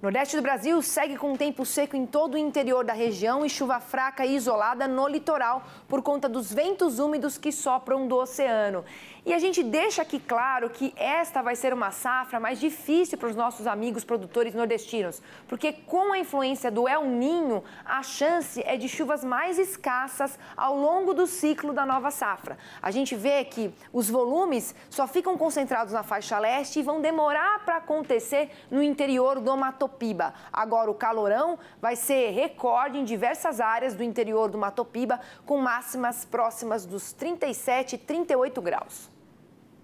Nordeste do Brasil segue com tempo seco em todo o interior da região e chuva fraca e isolada no litoral por conta dos ventos úmidos que sopram do oceano. E a gente deixa aqui claro que esta vai ser uma safra mais difícil para os nossos amigos produtores nordestinos, porque com a influência do El Ninho, a chance é de chuvas mais escassas ao longo do ciclo da nova safra. A gente vê que os volumes só ficam concentrados na faixa leste e vão demorar para acontecer no interior do Mato Matopiba. Agora, o calorão vai ser recorde em diversas áreas do interior do Matopiba, com máximas próximas dos 37 38 graus.